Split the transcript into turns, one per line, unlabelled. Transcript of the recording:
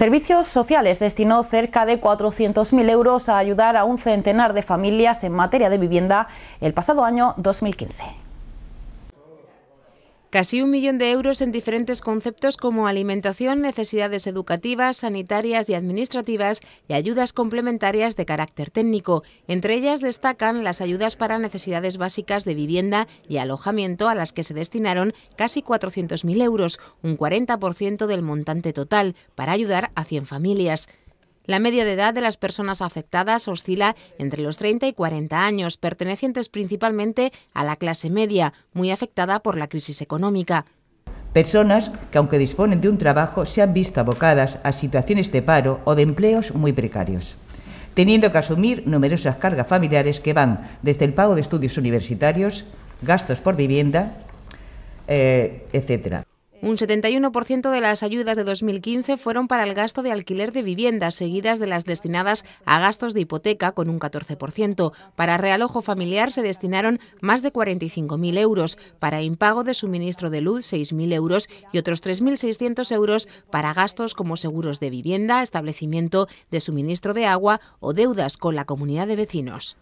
Servicios Sociales destinó cerca de 400.000 euros a ayudar a un centenar de familias en materia de vivienda el pasado año 2015.
Casi un millón de euros en diferentes conceptos como alimentación, necesidades educativas, sanitarias y administrativas y ayudas complementarias de carácter técnico. Entre ellas destacan las ayudas para necesidades básicas de vivienda y alojamiento a las que se destinaron casi 400.000 euros, un 40% del montante total, para ayudar a 100 familias. La media de edad de las personas afectadas oscila entre los 30 y 40 años, pertenecientes principalmente a la clase media, muy afectada por la crisis económica.
Personas que, aunque disponen de un trabajo, se han visto abocadas a situaciones de paro o de empleos muy precarios, teniendo que asumir numerosas cargas familiares que van desde el pago de estudios universitarios, gastos por vivienda, eh, etcétera.
Un 71% de las ayudas de 2015 fueron para el gasto de alquiler de viviendas, seguidas de las destinadas a gastos de hipoteca, con un 14%. Para realojo familiar se destinaron más de 45.000 euros, para impago de suministro de luz 6.000 euros y otros 3.600 euros para gastos como seguros de vivienda, establecimiento de suministro de agua o deudas con la comunidad de vecinos.